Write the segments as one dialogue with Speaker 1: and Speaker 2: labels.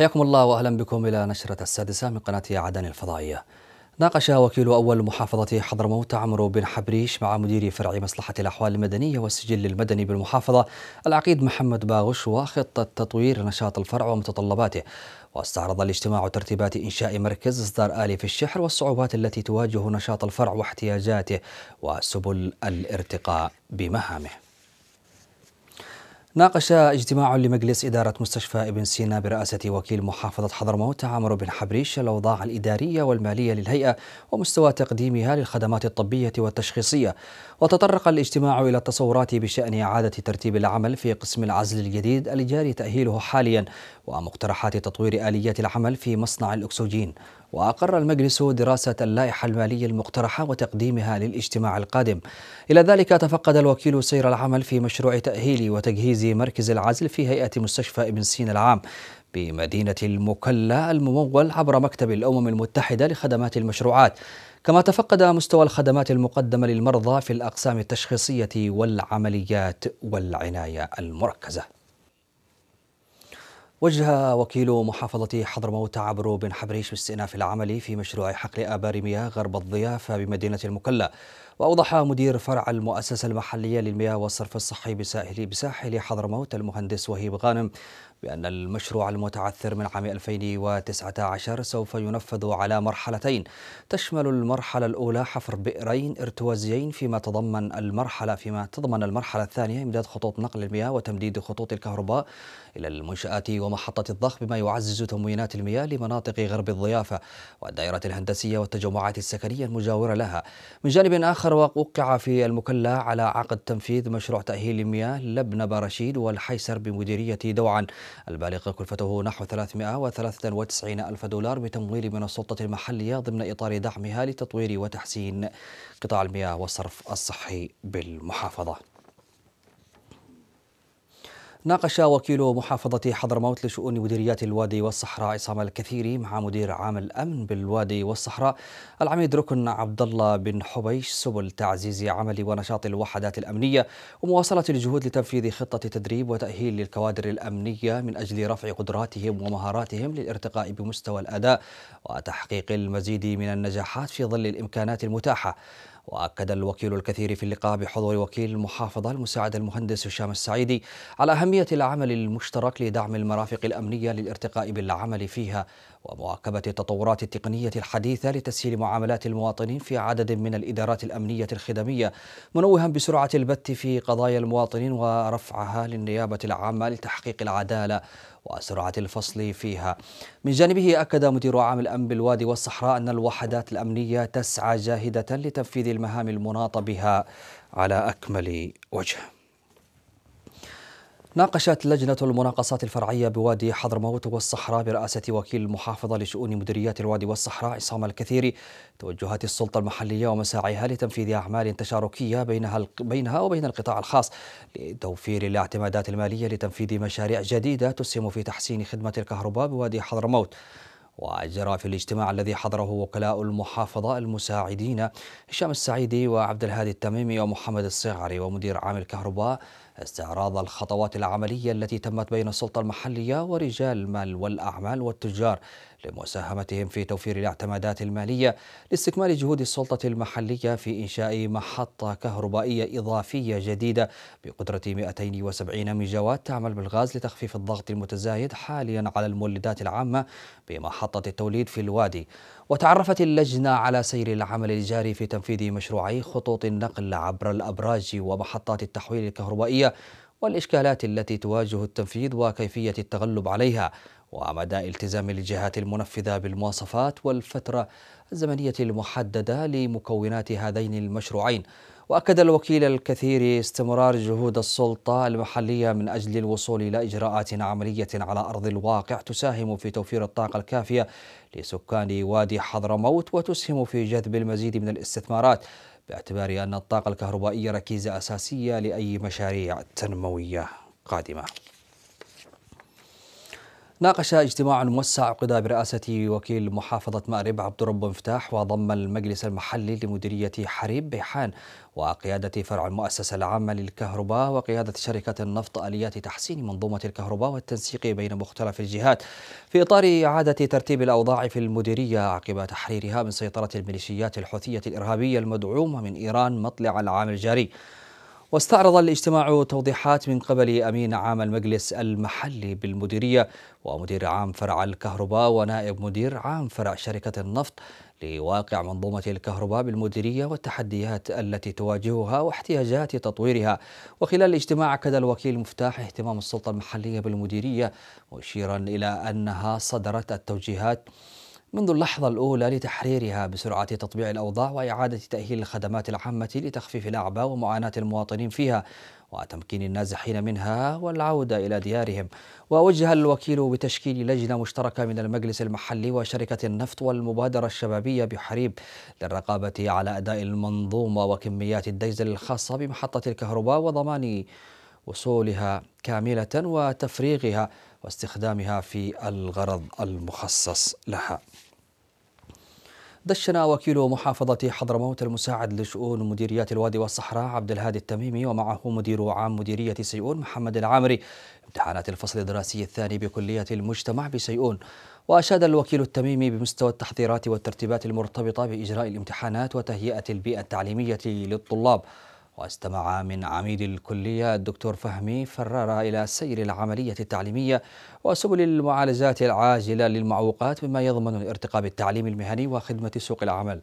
Speaker 1: حياكم الله واهلا بكم الى نشره السادسه من قناه عدن الفضائيه. ناقش وكيل أول محافظة حضرموت عمرو بن حبريش مع مدير فرع مصلحة الأحوال المدنية والسجل المدني بالمحافظة العقيد محمد باغش وخطة تطوير نشاط الفرع ومتطلباته واستعرض الاجتماع ترتيبات إنشاء مركز إصدار آلي في الشحر والصعوبات التي تواجه نشاط الفرع واحتياجاته وسبل الارتقاء بمهامه ناقش اجتماع لمجلس إدارة مستشفى ابن سينا برئاسة وكيل محافظة حضرموت عمرو بن حبريش الأوضاع الإدارية والمالية للهيئة ومستوى تقديمها للخدمات الطبية والتشخيصية وتطرق الاجتماع إلى التصورات بشأن إعادة ترتيب العمل في قسم العزل الجديد الجاري تأهيله حاليا ومقترحات تطوير آليات العمل في مصنع الأكسجين وأقر المجلس دراسة اللائحة المالية المقترحة وتقديمها للاجتماع القادم إلى ذلك تفقد الوكيل سير العمل في مشروع تأهيل وتجهيز مركز العزل في هيئة مستشفى ابن سينا العام بمدينة المكلا الممول عبر مكتب الأمم المتحدة لخدمات المشروعات كما تفقد مستوى الخدمات المقدمة للمرضى في الأقسام التشخيصية والعمليات والعناية المركزة وجه وكيل محافظة حضرموت عبرو بن حبريش باستئناف العمل في مشروع حقل آبار مياه غرب الضيافة بمدينة المكلا وأوضح مدير فرع المؤسسة المحلية للمياه والصرف الصحي بساحل بساحل حضرموت المهندس وهيب غانم بأن المشروع المتعثر من عام 2019 سوف ينفذ على مرحلتين تشمل المرحلة الأولى حفر بئرين ارتوازيين فيما تضمن المرحلة فيما تضمن المرحلة الثانية إمداد خطوط نقل المياه وتمديد خطوط الكهرباء إلى المنشآت ومحطة الضخ بما يعزز تموينات المياه لمناطق غرب الضيافة والدائرة الهندسية والتجمعات السكنية المجاورة لها من جانب آخر وقع في المكلا على عقد تنفيذ مشروع تأهيل المياه لبنة برشيد والحيسر بمديرية دوعا البالغ كلفته نحو 393 ألف دولار بتمويل من السلطة المحلية ضمن إطار دعمها لتطوير وتحسين قطاع المياه والصرف الصحي بالمحافظة ناقش وكيل محافظة حضرموت لشؤون مديريات الوادي والصحراء عصام الكثيري مع مدير عام الأمن بالوادي والصحراء العميد ركن عبد الله بن حبيش سبل تعزيز عمل ونشاط الوحدات الأمنية ومواصلة الجهود لتنفيذ خطة تدريب وتأهيل للكوادر الأمنية من أجل رفع قدراتهم ومهاراتهم للارتقاء بمستوى الأداء وتحقيق المزيد من النجاحات في ظل الإمكانات المتاحة وأكد الوكيل الكثير في اللقاء بحضور وكيل المحافظة المساعد المهندس هشام السعيدي على أهمية العمل المشترك لدعم المرافق الأمنية للارتقاء بالعمل فيها ومواكبة التطورات التقنية الحديثة لتسهيل معاملات المواطنين في عدد من الإدارات الأمنية الخدمية منوها بسرعة البت في قضايا المواطنين ورفعها للنيابة العامة لتحقيق العدالة وسرعة الفصل فيها من جانبه أكد مدير عام الأمن بالوادي والصحراء أن الوحدات الأمنية تسعى جاهدة لتنفيذ المهام المناط بها على أكمل وجه ناقشت لجنة المناقصات الفرعية بوادي حضرموت والصحراء برئاسة وكيل المحافظة لشؤون مديريات الوادي والصحراء عصام الكثيري توجهات السلطة المحلية ومساعيها لتنفيذ أعمال تشاركية بينها بينها وبين القطاع الخاص لتوفير الاعتمادات المالية لتنفيذ مشاريع جديدة تسهم في تحسين خدمة الكهرباء بوادي حضرموت. وجرى في الاجتماع الذي حضره وكلاء المحافظة المساعدين هشام السعيدي وعبد الهادي التميمي ومحمد الصغري ومدير عام الكهرباء استعراض الخطوات العملية التي تمت بين السلطة المحلية ورجال المال والأعمال والتجار لمساهمتهم في توفير الاعتمادات المالية لاستكمال جهود السلطة المحلية في إنشاء محطة كهربائية إضافية جديدة بقدرة 270 ميجاوات تعمل بالغاز لتخفيف الضغط المتزايد حاليا على المولدات العامة بمحطة التوليد في الوادي وتعرفت اللجنة على سير العمل الجاري في تنفيذ مشروعي خطوط النقل عبر الأبراج ومحطات التحويل الكهربائية والإشكالات التي تواجه التنفيذ وكيفية التغلب عليها ومدى التزام الجهات المنفذة بالمواصفات والفترة الزمنية المحددة لمكونات هذين المشروعين وأكد الوكيل الكثير استمرار جهود السلطة المحلية من أجل الوصول إلى إجراءات عملية على أرض الواقع تساهم في توفير الطاقة الكافية لسكان وادي حضرموت وتسهم في جذب المزيد من الاستثمارات باعتبار أن الطاقة الكهربائية ركيزة أساسية لأي مشاريع تنموية قادمة ناقش اجتماع موسع عقد برئاسة وكيل محافظة مأرب عبد الرب مفتاح وضم المجلس المحلي لمديرية حريب بيحان وقيادة فرع المؤسسة العامة للكهرباء وقيادة شركة النفط آليات تحسين منظومة الكهرباء والتنسيق بين مختلف الجهات في إطار إعادة ترتيب الأوضاع في المديرية عقب تحريرها من سيطرة الميليشيات الحوثية الإرهابية المدعومة من إيران مطلع العام الجاري واستعرض الاجتماع توضيحات من قبل أمين عام المجلس المحلي بالمديرية ومدير عام فرع الكهرباء ونائب مدير عام فرع شركة النفط لواقع منظومة الكهرباء بالمديرية والتحديات التي تواجهها واحتياجات تطويرها وخلال الاجتماع أكد الوكيل مفتاح اهتمام السلطة المحلية بالمديرية مشيرا إلى أنها صدرت التوجيهات منذ اللحظة الأولى لتحريرها بسرعة تطبيع الأوضاع وإعادة تأهيل الخدمات العامة لتخفيف الأعباء ومعاناة المواطنين فيها وتمكين النازحين منها والعودة إلى ديارهم ووجه الوكيل بتشكيل لجنة مشتركة من المجلس المحلي وشركة النفط والمبادرة الشبابية بحريب للرقابة على أداء المنظومة وكميات الديزل الخاصة بمحطة الكهرباء وضمان وصولها كاملة وتفريغها واستخدامها في الغرض المخصص لها دشن وكيل محافظة حضرموت المساعد لشؤون مديريات الوادي والصحراء عبد الهادي التميمي ومعه مدير عام مديرية سيئون محمد العامري امتحانات الفصل الدراسي الثاني بكلية المجتمع بسيئون وأشاد الوكيل التميمي بمستوى التحضيرات والترتيبات المرتبطة بإجراء الامتحانات وتهيئة البيئة التعليمية للطلاب واستمع من عميد الكلية الدكتور فهمي فرارة إلى سير العملية التعليمية وسبل المعالجات العاجلة للمعوقات بما يضمن الارتقاء بالتعليم المهني وخدمة سوق العمل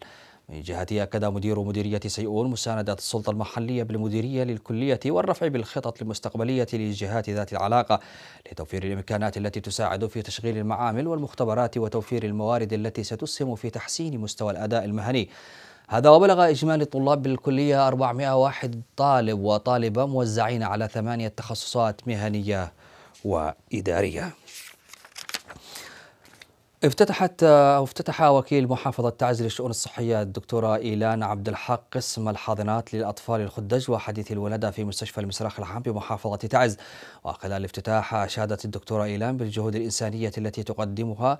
Speaker 1: من جهته أكد مدير مديرية سيئون مساندة السلطة المحلية بالمديرية للكلية والرفع بالخطط المستقبلية للجهات ذات العلاقة لتوفير الإمكانات التي تساعد في تشغيل المعامل والمختبرات وتوفير الموارد التي ستسهم في تحسين مستوى الأداء المهني هذا وبلغ إجمالي طلاب الكلية 401 طالب وطالبة موزعين على ثمانية تخصصات مهنية وإدارية افتتحت أو افتتح وكيل محافظة تعز للشؤون الصحية الدكتورة إيلان عبد الحق قسم الحاضنات للأطفال الخدج وحديث الولادة في مستشفى المسرخ العام بمحافظة تعز وخلال الافتتاح أشادت الدكتورة إيلان بالجهود الإنسانية التي تقدمها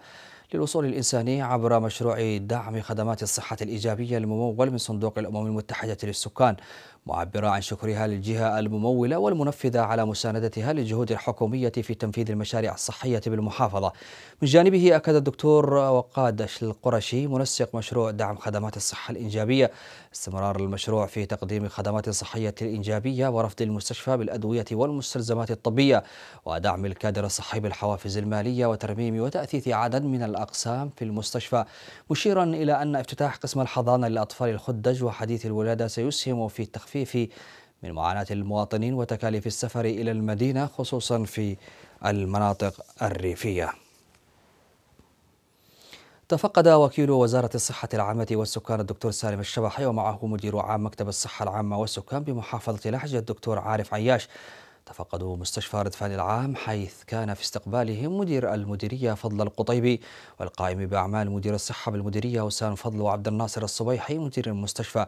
Speaker 1: للوصول الإنساني عبر مشروع دعم خدمات الصحة الإيجابية الممول من صندوق الأمم المتحدة للسكان معبرة عن شكرها للجهة الممولة والمنفذة على مساندتها للجهود الحكومية في تنفيذ المشاريع الصحية بالمحافظة من جانبه أكد الدكتور وقاد القرشي منسق مشروع دعم خدمات الصحة الإنجابية استمرار المشروع في تقديم خدمات صحية الإنجابية ورفض المستشفى بالأدوية والمستلزمات الطبية ودعم الكادر الصحي بالحوافز المالية وترميم وتأثيث عدد من الأقسام في المستشفى مشيرا إلى أن افتتاح قسم الحضانة للأطفال الخدج وحديث الولادة سيسهم في تخفيف التخفيف من معاناة المواطنين وتكاليف السفر إلى المدينة خصوصا في المناطق الريفية تفقد وكيل وزارة الصحة العامة والسكان الدكتور سالم الشبحي ومعه مدير عام مكتب الصحة العامة والسكان بمحافظة لحج الدكتور عارف عياش تفقدوا مستشفى ردفان العام حيث كان في استقبالهم مدير المديرية فضل القطيبي والقائم بأعمال مدير الصحة بالمديرية وسان فضل وعبد الناصر الصبيحي مدير المستشفى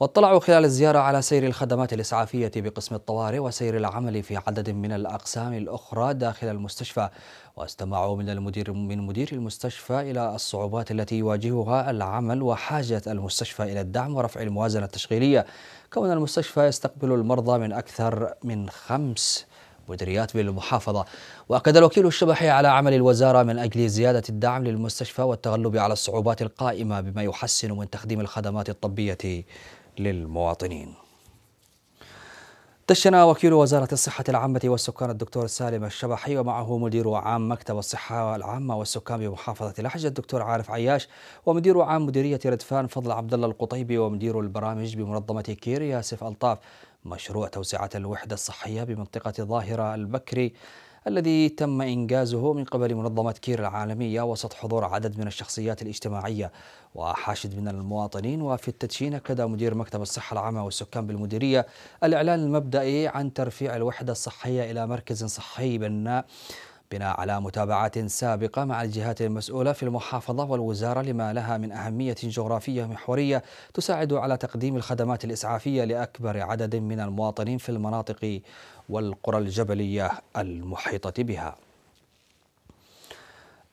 Speaker 1: واطلعوا خلال الزيارة على سير الخدمات الإسعافية بقسم الطوارئ وسير العمل في عدد من الأقسام الأخرى داخل المستشفى واستمعوا من المدير من مدير المستشفى إلى الصعوبات التي يواجهها العمل وحاجة المستشفى إلى الدعم ورفع الموازنة التشغيلية كون المستشفى يستقبل المرضى من أكثر من خمس مديريات بالمحافظة وأكد الوكيل الشبحي على عمل الوزارة من أجل زيادة الدعم للمستشفى والتغلب على الصعوبات القائمة بما يحسن من تقديم الخدمات الطبية للمواطنين دشنا وكيل وزارة الصحة العامة والسكان الدكتور سالم الشبحي ومعه مدير عام مكتب الصحة العامة والسكان بمحافظة لحجة الدكتور عارف عياش ومدير عام مديرية ردفان فضل عبد الله القطيبي ومدير البرامج بمنظمة كير ياسف ألطاف مشروع توسعة الوحدة الصحية بمنطقة ظاهرة البكري الذي تم إنجازه من قبل منظمة كير العالمية وسط حضور عدد من الشخصيات الاجتماعية وحاشد من المواطنين وفي التدشين أكد مدير مكتب الصحة العامة والسكان بالمديرية الإعلان المبدئي عن ترفيع الوحدة الصحية إلى مركز صحي بناء بناء على متابعات سابقة مع الجهات المسؤولة في المحافظة والوزارة لما لها من أهمية جغرافية محورية تساعد على تقديم الخدمات الإسعافية لأكبر عدد من المواطنين في المناطق والقرى الجبلية المحيطة بها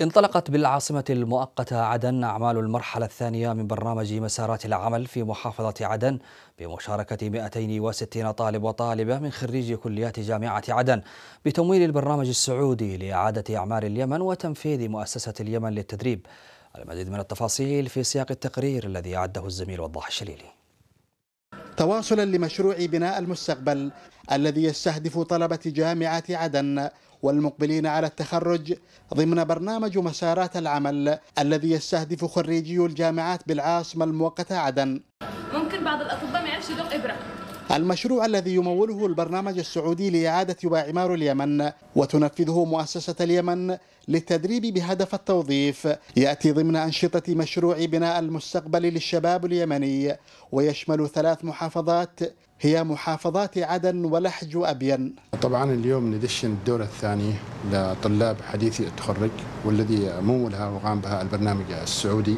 Speaker 1: انطلقت بالعاصمة المؤقتة عدن أعمال المرحلة الثانية من برنامج مسارات العمل في محافظة عدن بمشاركة 260 طالب وطالبة من خريجي كليات جامعة عدن بتمويل البرنامج السعودي لإعادة أعمال اليمن وتنفيذ مؤسسة اليمن للتدريب المزيد من التفاصيل في سياق التقرير الذي أعده الزميل وضاح الشليلي
Speaker 2: تواصلا لمشروع بناء المستقبل الذي يستهدف طلبة جامعة عدن والمقبلين على التخرج ضمن برنامج مسارات العمل الذي يستهدف خريجي الجامعات بالعاصمة المؤقتة عدن ممكن بعض الأطباء ما يعرفش يذوق إبرة المشروع الذي يموله البرنامج السعودي لإعادة وإعمار اليمن وتنفذه مؤسسة اليمن للتدريب بهدف التوظيف يأتي ضمن أنشطة مشروع بناء المستقبل للشباب اليمني ويشمل ثلاث محافظات هي محافظات عدن ولحج وأبين طبعا اليوم ندشن الدورة الثانية لطلاب حديثي التخرج والذي مولها وقام بها البرنامج السعودي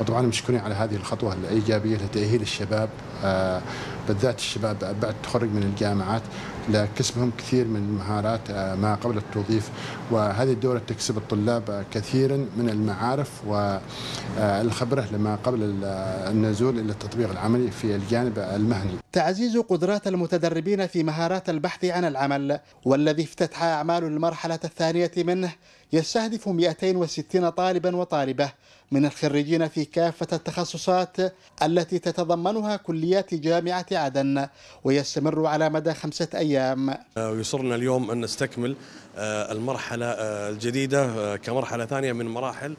Speaker 2: وطبعا مشكورين على هذه الخطوة الإيجابية لتأهيل الشباب آه، بالذات الشباب بعد التخرج من الجامعات لكسبهم كثير من المهارات آه، ما قبل التوظيف وهذه الدورة تكسب الطلاب كثيرا من المعارف والخبرة آه، لما قبل النزول إلى التطبيق العملي في الجانب المهني تعزيز تعزيز قدرات المتدربين في مهارات البحث عن العمل والذي افتتح أعمال المرحلة الثانية منه يستهدف 260 طالبا وطالبة من الخريجين في كافة التخصصات التي تتضمنها كليات جامعة عدن ويستمر على مدى خمسة أيام
Speaker 1: آه، يسرنا اليوم أن نستكمل آه، المرحلة آه، الجديدة كمرحلة ثانية من مراحل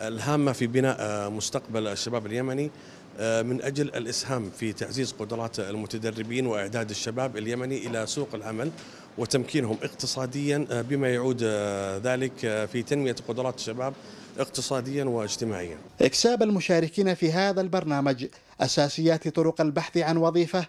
Speaker 1: الهامة في بناء مستقبل الشباب اليمني آه، من أجل الإسهام في تعزيز قدرات المتدربين وإعداد الشباب اليمني إلى سوق العمل وتمكينهم اقتصاديا آه، بما يعود آه، ذلك في تنمية قدرات الشباب اقتصاديا واجتماعيا
Speaker 2: اكساب المشاركين في هذا البرنامج أساسيات طرق البحث عن وظيفة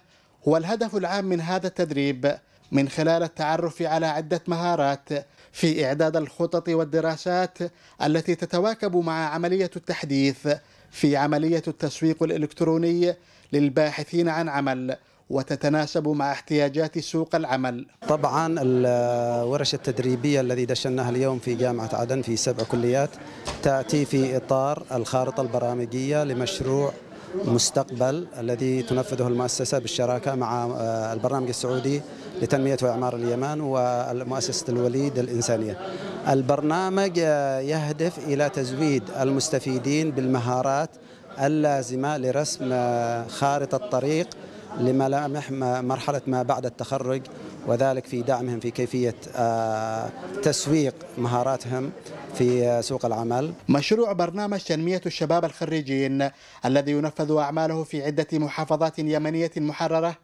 Speaker 2: هو الهدف العام من هذا التدريب من خلال التعرف على عدة مهارات في إعداد الخطط والدراسات التي تتواكب مع عملية التحديث في عملية التسويق الإلكتروني للباحثين عن عمل وتتناسب مع احتياجات سوق العمل طبعا الورش التدريبية الذي دشناها اليوم في جامعة عدن في سبع كليات تأتي في إطار الخارطة البرامجية لمشروع مستقبل الذي تنفذه المؤسسة بالشراكة مع البرنامج السعودي لتنمية وإعمار اليمن ومؤسسة الوليد الإنسانية البرنامج يهدف إلى تزويد المستفيدين بالمهارات اللازمة لرسم خارطة طريق لملامح مرحلة ما بعد التخرج وذلك في دعمهم في كيفية آه، تسويق مهاراتهم في آه، سوق العمل مشروع برنامج تنمية الشباب الخريجين الذي ينفذ أعماله في عدة محافظات يمنية محررة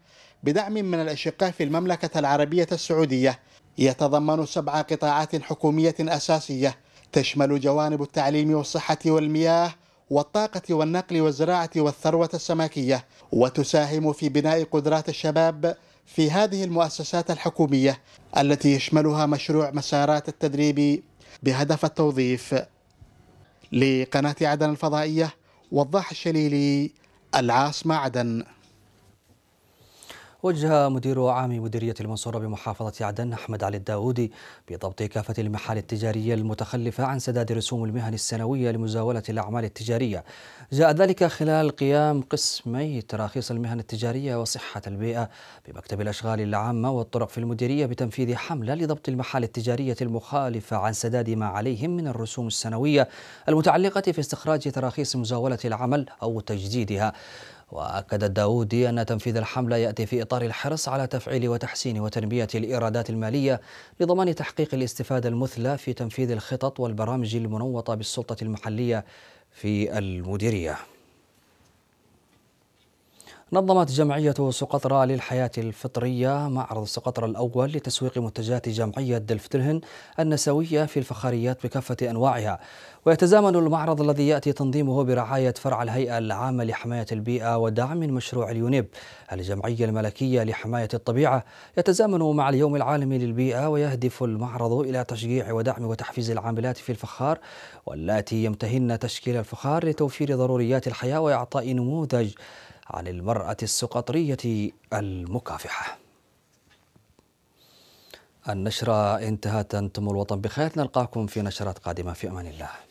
Speaker 2: بدعم من الأشقاء في المملكة العربية السعودية يتضمن سبع قطاعات حكومية أساسية تشمل جوانب التعليم والصحة والمياه والطاقة والنقل والزراعة والثروة السماكية وتساهم في بناء قدرات الشباب في هذه المؤسسات الحكومية التي يشملها مشروع مسارات التدريب بهدف التوظيف لقناة عدن الفضائية وضاح الشليلي العاصمة عدن
Speaker 1: وجه مدير عام مديرية المنصورة بمحافظة عدن أحمد علي الداودي بضبط كافة المحال التجارية المتخلفة عن سداد رسوم المهن السنوية لمزاولة الأعمال التجارية جاء ذلك خلال قيام قسمي تراخيص المهن التجارية وصحة البيئة بمكتب الأشغال العامة والطرق في المديرية بتنفيذ حملة لضبط المحال التجارية المخالفة عن سداد ما عليهم من الرسوم السنوية المتعلقة في استخراج تراخيص مزاولة العمل أو تجديدها وأكد الداودي أن تنفيذ الحملة يأتي في إطار الحرص على تفعيل وتحسين وتنمية الإيرادات المالية لضمان تحقيق الاستفادة المثلى في تنفيذ الخطط والبرامج المنوطة بالسلطة المحلية في المديرية نظمت جمعية سقطرى للحياة الفطرية معرض سقطرى الأول لتسويق منتجات جمعية دلفترهن النسوية في الفخاريات بكافة أنواعها ويتزامن المعرض الذي يأتي تنظيمه برعاية فرع الهيئة العامة لحماية البيئة ودعم من مشروع اليونيب الجمعية الملكية لحماية الطبيعة يتزامن مع اليوم العالمي للبيئة ويهدف المعرض إلى تشجيع ودعم وتحفيز العاملات في الفخار واللاتي يمتهن تشكيل الفخار لتوفير ضروريات الحياة وإعطاء نموذج عن المرأة السقطرية المكافحة النشرة انتهت أنتم الوطن بخير نلقاكم في نشرات قادمة في أمان الله